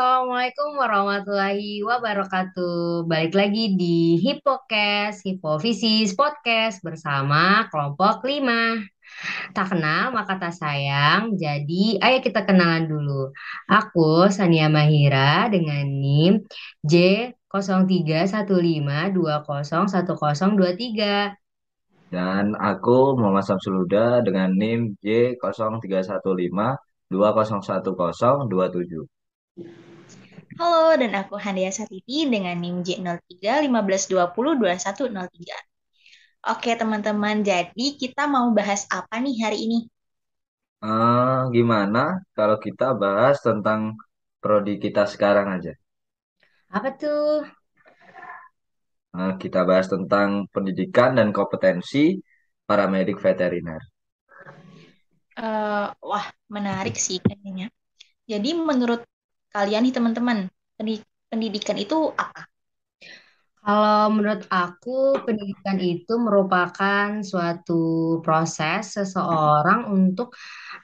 Assalamualaikum warahmatullahi wabarakatuh. Balik lagi di Hipokes, Hipofisis Podcast bersama kelompok 5. Tak kenal maka tak sayang. Jadi ayo kita kenalan dulu. Aku Sania Mahira dengan NIM J031520101023. Dan aku Muhammad Samsuluda dengan NIM J0315 Halo, dan aku Handaya Satiti dengan NIM J03-1520-2103. Oke teman-teman, jadi kita mau bahas apa nih hari ini? Uh, gimana kalau kita bahas tentang prodi kita sekarang aja? Apa tuh? Uh, kita bahas tentang pendidikan dan kompetensi para medik veteriner. Uh, wah, menarik sih kayaknya. Jadi menurut kalian nih teman-teman, pendidikan itu apa? Kalau menurut aku, pendidikan itu merupakan suatu proses seseorang untuk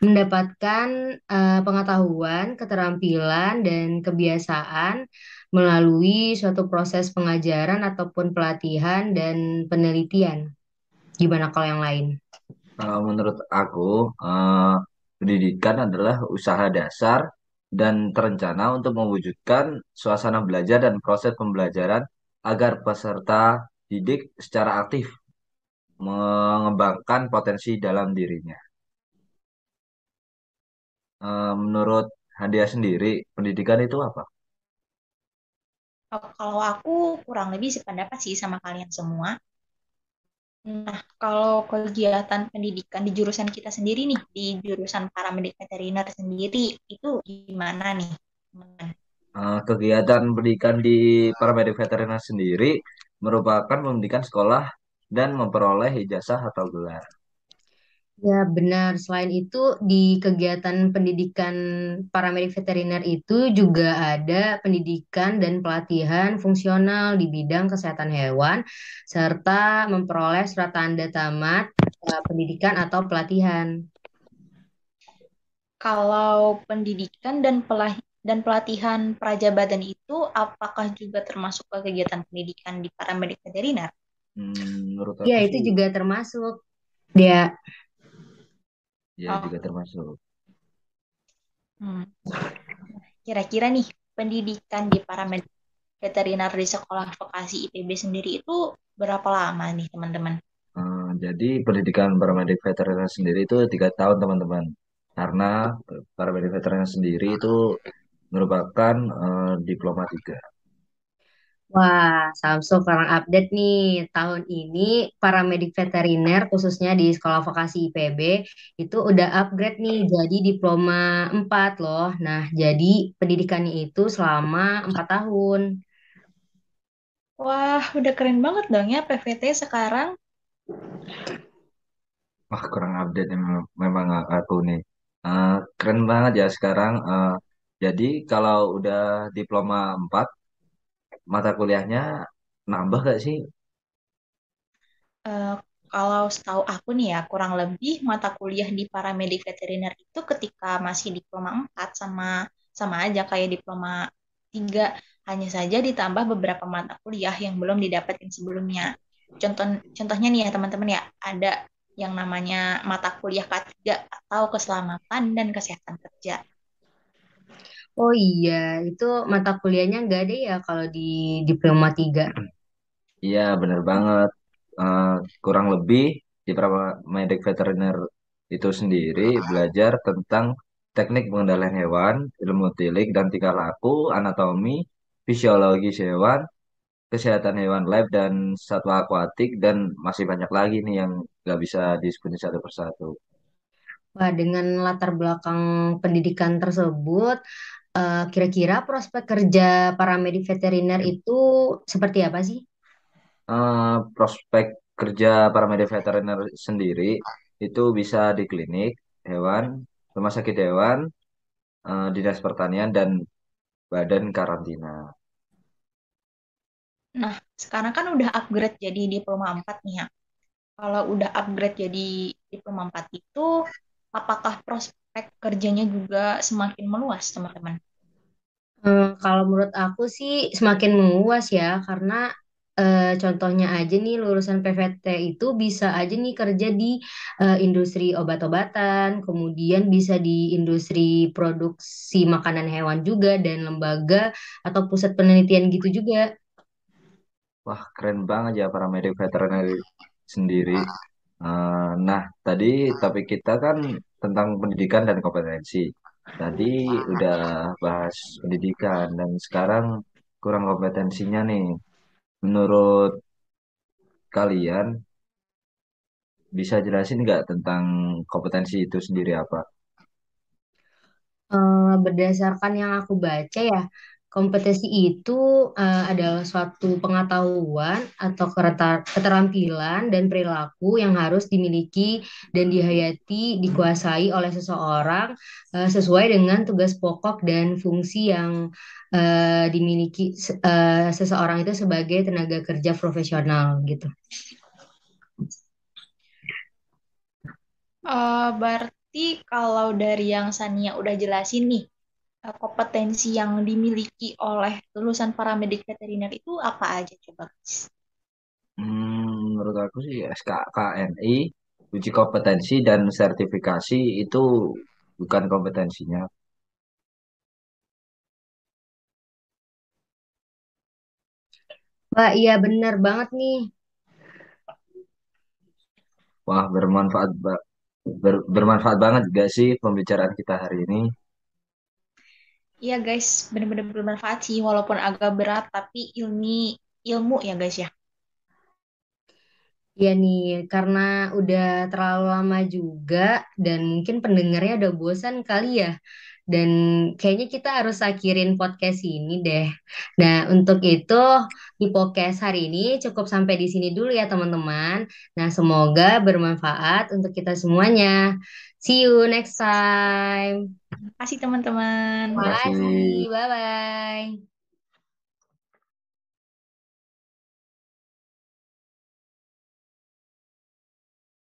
mendapatkan uh, pengetahuan, keterampilan, dan kebiasaan melalui suatu proses pengajaran ataupun pelatihan dan penelitian. Gimana kalau yang lain? Kalau menurut aku, uh, pendidikan adalah usaha dasar dan terencana untuk mewujudkan suasana belajar dan proses pembelajaran agar peserta didik secara aktif mengembangkan potensi dalam dirinya. Eh, menurut Handia sendiri, pendidikan itu apa? Kalau aku kurang lebih sependapat sih sama kalian semua. Nah, kalau kegiatan pendidikan di jurusan kita sendiri nih, di jurusan paramedik veteriner sendiri, itu gimana nih? Nah, kegiatan pendidikan di paramedik veteriner sendiri merupakan pendidikan sekolah dan memperoleh ijazah atau gelar. Ya, benar. Selain itu, di kegiatan pendidikan paramedik veteriner itu juga ada pendidikan dan pelatihan fungsional di bidang kesehatan hewan, serta memperoleh surat tanda tamat eh, pendidikan atau pelatihan. Kalau pendidikan dan pelah dan pelatihan prajabatan itu apakah juga termasuk ke kegiatan pendidikan di paramedik veteriner? Hmm, menurut aku ya, itu juga termasuk. Ya. Ya, oh. juga termasuk. kira hmm. Kira-kira nih, pendidikan di paramedik veteriner di sekolah vokasi IPB sendiri itu berapa lama nih, teman-teman? Hmm, jadi pendidikan paramedik veteriner sendiri itu tiga tahun, teman-teman. Karena eh, paramedik veteriner sendiri itu merupakan uh, diploma tiga. Wah, Samsung kurang update nih. Tahun ini para medik veteriner khususnya di Sekolah Vokasi IPB itu udah upgrade nih jadi diploma 4 loh. Nah, jadi pendidikannya itu selama 4 tahun. Wah, udah keren banget dong ya PVT sekarang. Wah, kurang update memang, memang aku nih. Uh, keren banget ya sekarang. Uh, jadi kalau udah diploma 4, mata kuliahnya nambah gak sih? Uh, kalau setahu aku nih ya, kurang lebih mata kuliah di paramedik veteriner itu ketika masih diploma 4 sama sama aja kayak diploma 3, hanya saja ditambah beberapa mata kuliah yang belum didapatkan sebelumnya. Contoh contohnya nih ya teman-teman ya, ada yang namanya mata kuliah K3 atau keselamatan dan kesehatan kerja. Oh iya, itu mata kuliahnya nggak ada ya kalau di diploma tiga? Iya, bener banget. Uh, kurang lebih di medik Veteriner itu sendiri belajar tentang teknik pengendalian hewan, ilmu tilik dan tingkah laku, anatomi, fisiologi hewan, kesehatan hewan lab dan satwa akuatik dan masih banyak lagi nih yang nggak bisa disebutin satu persatu. Wah, dengan latar belakang pendidikan tersebut, uh, kira-kira prospek kerja para medik veteriner itu seperti apa sih? Uh, prospek kerja para medik veteriner sendiri itu bisa di klinik hewan, rumah sakit hewan, uh, dinas pertanian dan badan karantina. Nah, sekarang kan udah upgrade jadi diploma 4 nih ya. Kalau udah upgrade jadi diploma 4 itu apakah prospek aspek kerjanya juga semakin meluas teman-teman? Hmm, kalau menurut aku sih semakin meluas ya karena e, contohnya aja nih lulusan PVT itu bisa aja nih kerja di e, industri obat-obatan, kemudian bisa di industri produksi makanan hewan juga dan lembaga atau pusat penelitian gitu juga. Wah, keren banget ya para medik veteriner sendiri. Uh, nah, tadi tapi kita kan tentang pendidikan dan kompetensi. Tadi udah bahas pendidikan dan sekarang kurang kompetensinya nih. Menurut kalian bisa jelasin nggak tentang kompetensi itu sendiri apa? Uh, berdasarkan yang aku baca ya, Kompetensi itu uh, adalah suatu pengetahuan atau keterampilan dan perilaku yang harus dimiliki dan dihayati, dikuasai oleh seseorang uh, sesuai dengan tugas pokok dan fungsi yang uh, dimiliki uh, seseorang itu sebagai tenaga kerja profesional gitu. Uh, berarti kalau dari yang Sania udah jelasin nih, Eh, kompetensi yang dimiliki oleh lulusan paramedik veteriner itu apa aja coba guys? Hmm, menurut aku sih SKKNI uji kompetensi dan sertifikasi itu bukan kompetensinya. Wah, iya benar banget nih. Wah, bermanfaat ba ber bermanfaat banget gak sih pembicaraan kita hari ini? Iya guys, benar-benar bermanfaat sih walaupun agak berat tapi ilmi ilmu ya guys ya. Iya nih, karena udah terlalu lama juga dan mungkin pendengarnya udah bosan kali ya dan kayaknya kita harus akhirin podcast ini deh. Nah, untuk itu di podcast hari ini cukup sampai di sini dulu ya teman-teman. Nah, semoga bermanfaat untuk kita semuanya. See you next time. Terima kasih teman-teman. Terima kasih. Bye-bye.